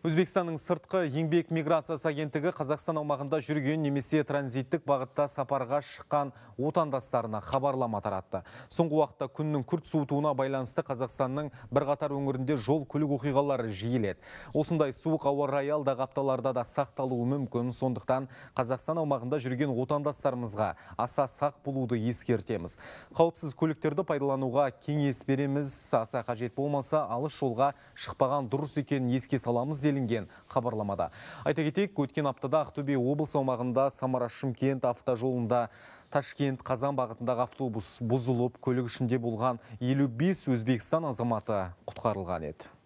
Өзбекстанның сыртқы еңбек миграциясы агенттігі Қазақстан аумағында жүрген немесе транзиттік бағытта сапарға шыққан отандастарына хабарлама таратты. Соңғы уақытта күннің күрт суытуына байланысты Қазақстанның бірқатар өңірінде жол көлік оқиғалары жиіледі. Осындай суық ауа райы алдағы апталарда да сақталуы мүмкін. Сондықтан Қазақстан аумағында жүрген отандастарымызға аса сақ болуды ескертеміз. Қауіпсіз көліктерді пайдалануға кеңес береміз. Аса қажет болмаса алыс жолға шықпаған дұрыс екенін еске саламыз деп делінген хабарламада. Айта кетейік, өткен аптада Ақтөбе облыс аумағында Самара-Шымкент автожолында Ташкент Қазан бағытындағы автобус бұзылып, көлік ішінде болған 55 Өзбекстан азаматы құтқарылған еді.